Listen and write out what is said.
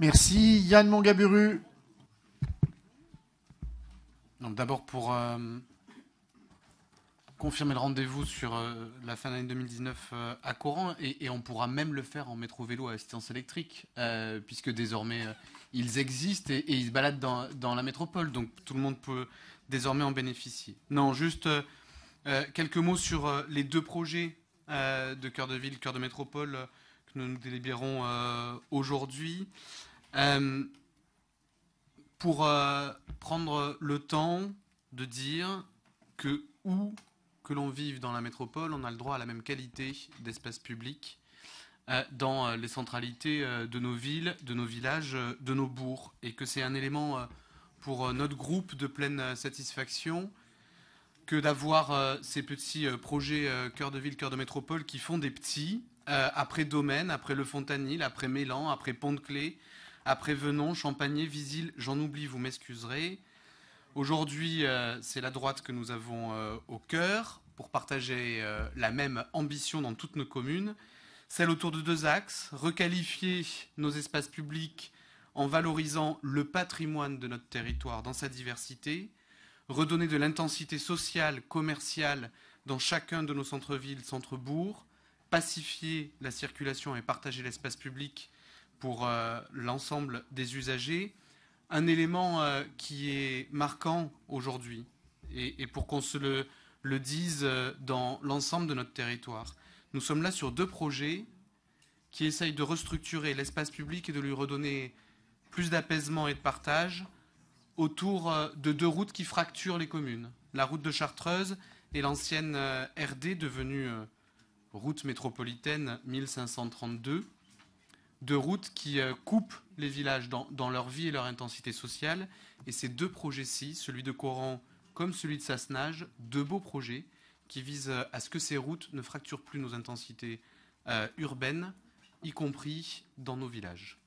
Merci. Yann Mongaburu. D'abord pour euh, confirmer le rendez-vous sur euh, la fin de l'année 2019 à Coran, et, on pourra même le faire en métro-vélo à assistance électrique, euh, puisque désormais ils existent et, ils se baladent dans, la métropole, donc tout le monde peut désormais en bénéficier. Non, juste quelques mots sur les deux projets de Cœur de Ville, Cœur de Métropole que nous nous délibérons aujourd'hui. Euh, pour euh, prendre le temps de dire que où que l'on vive dans la métropole, on a le droit à la même qualité d'espace public euh, dans les centralités de nos villes, de nos villages, de nos bourgs, et que c'est un élément pour notre groupe de pleine satisfaction que d'avoir ces petits projets cœur de ville, cœur de métropole qui font des petits, après Domaine, après Le Fontanil, après Mélan, après Pont-de-Clé, après Venon, Champagné, Visil, j'en oublie, vous m'excuserez. Aujourd'hui, euh, c'est la droite que nous avons euh, au cœur pour partager euh, la même ambition dans toutes nos communes, celle autour de deux axes, requalifier nos espaces publics en valorisant le patrimoine de notre territoire dans sa diversité, redonner de l'intensité sociale, commerciale dans chacun de nos centres-villes, centres-bourgs, pacifier la circulation et partager l'espace public pour euh, l'ensemble des usagers. Un élément euh, qui est marquant aujourd'hui, et, pour qu'on se le, le dise euh, dans l'ensemble de notre territoire, nous sommes là sur deux projets qui essayent de restructurer l'espace public et de lui redonner plus d'apaisement et de partage autour de deux routes qui fracturent les communes. La route de Chartreuse et l'ancienne RD devenue route métropolitaine 1532 de routes qui euh, coupent les villages dans, leur vie et leur intensité sociale. Et ces deux projets-ci, celui de Coran comme celui de Sassenage, deux beaux projets qui visent euh, à ce que ces routes ne fracturent plus nos intensités euh, urbaines, y compris dans nos villages.